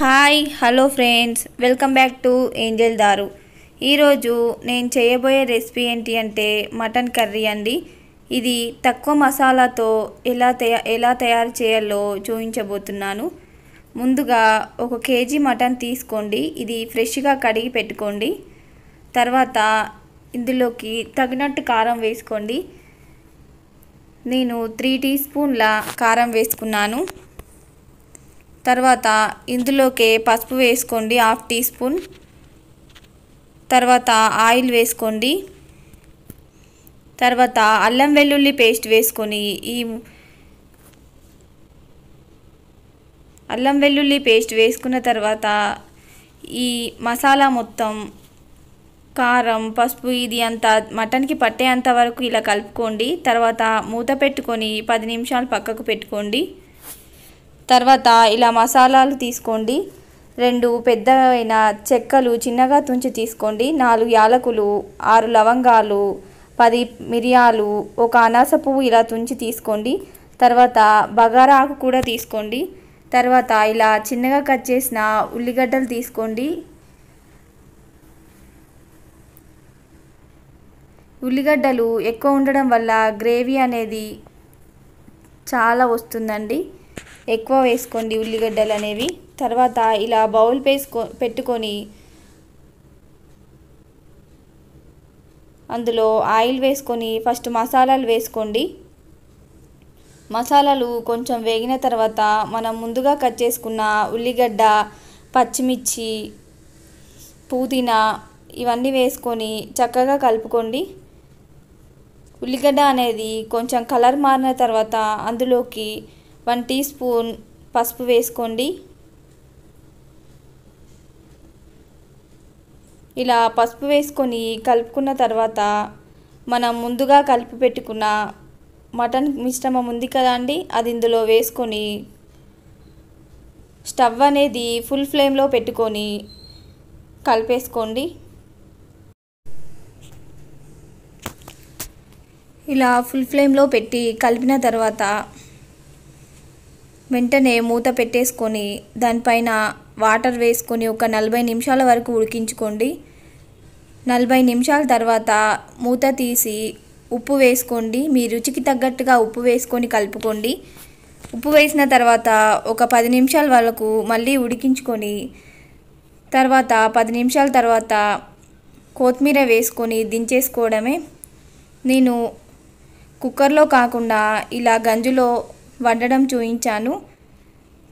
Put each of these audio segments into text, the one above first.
hi hello friends welcome back to angel దారు ఈరోజు నేను చేయబోయే రెసిపీ ఏంటి అంటే మటన్ కర్రీ అండి ఇది తక్కువ మసాలాతో ఎలా తయా ఎలా తయారు చేయాలో చూపించబోతున్నాను ముందుగా ఒక కేజీ మటన్ తీసుకోండి ఇది ఫ్రెష్గా కడిగి పెట్టుకోండి తర్వాత ఇందులోకి తగినట్టు కారం వేసుకోండి నేను త్రీ టీ స్పూన్ల కారం వేసుకున్నాను తర్వాత ఇందులోకి పసుపు వేసుకోండి హాఫ్ టీ స్పూన్ తర్వాత ఆయిల్ వేసుకోండి తర్వాత అల్లం వెల్లుల్లి పేస్ట్ వేసుకొని ఈ అల్లం వెల్లుల్లి పేస్ట్ వేసుకున్న తర్వాత ఈ మసాలా మొత్తం కారం పసుపు ఇది అంతా మటన్కి పట్టేంత వరకు ఇలా కలుపుకోండి తర్వాత మూత పెట్టుకొని పది నిమిషాలు పక్కకు పెట్టుకోండి తర్వాత ఇలా మసాలాలు తీసుకోండి రెండు పెద్దవైన చెక్కలు చిన్నగా తుంచి తీసుకోండి నాలుగు యాలకులు ఆరు లవంగాలు పది మిరియాలు ఒక అనాస పువ్వు ఇలా తుంచి తీసుకోండి తర్వాత బగారాకు కూడా తీసుకోండి తర్వాత ఇలా చిన్నగా కట్ చేసిన ఉల్లిగడ్డలు తీసుకోండి ఉల్లిగడ్డలు ఎక్కువ ఉండడం వల్ల గ్రేవీ అనేది చాలా వస్తుందండి ఎక్కువ వేసుకోండి ఉల్లిగడ్డలు అనేవి తర్వాత ఇలా బౌల్ వేసుకో పెట్టుకొని అందులో ఆయిల్ వేసుకొని ఫస్ట్ మసాలాలు వేసుకోండి మసాలాలు కొంచెం వేగిన తర్వాత మనం ముందుగా కట్ చేసుకున్న ఉల్లిగడ్డ పచ్చిమిర్చి పుదీనా ఇవన్నీ వేసుకొని చక్కగా కలుపుకోండి ఉల్లిగడ్డ అనేది కొంచెం కలర్ మారిన తర్వాత అందులోకి వన్ టీ స్పూన్ పసుపు వేసుకోండి ఇలా పసుపు వేసుకొని కలుపుకున్న తర్వాత మనం ముందుగా కలిపి పెట్టుకున్న మటన్ మిశ్రమం ఉంది కదా అండి అది ఇందులో వేసుకొని స్టవ్ అనేది ఫుల్ ఫ్లేమ్లో పెట్టుకొని కలిపేసుకోండి ఇలా ఫుల్ ఫ్లేమ్లో పెట్టి కలిపిన తర్వాత వెంటనే మూత పెట్టేసుకొని దానిపైన వాటర్ వేసుకొని ఒక నలభై నిమిషాల వరకు ఉడికించుకోండి నలభై నిమిషాల తర్వాత మూత తీసి ఉప్పు వేసుకోండి మీ రుచికి తగ్గట్టుగా ఉప్పు వేసుకొని కలుపుకోండి ఉప్పు వేసిన తర్వాత ఒక పది నిమిషాల వరకు మళ్ళీ ఉడికించుకొని తర్వాత పది నిమిషాల తర్వాత కొత్తిమీర వేసుకొని దించేసుకోవడమే నేను కుక్కర్లో కాకుండా ఇలా గంజులో వండడం చూయించాను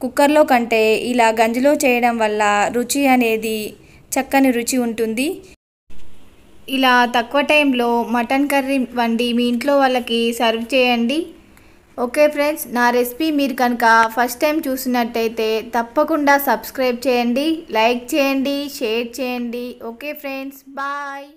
కుక్కర్లో కంటే ఇలా గంజిలో చేయడం వల్ల రుచి అనేది చక్కని రుచి ఉంటుంది ఇలా తక్కువ టైంలో మటన్ కర్రీ వండి మీ ఇంట్లో వాళ్ళకి సర్వ్ చేయండి ఓకే ఫ్రెండ్స్ నా రెసిపీ మీరు కనుక ఫస్ట్ టైం చూసినట్టయితే తప్పకుండా సబ్స్క్రైబ్ చేయండి లైక్ చేయండి షేర్ చేయండి ఓకే ఫ్రెండ్స్ బాయ్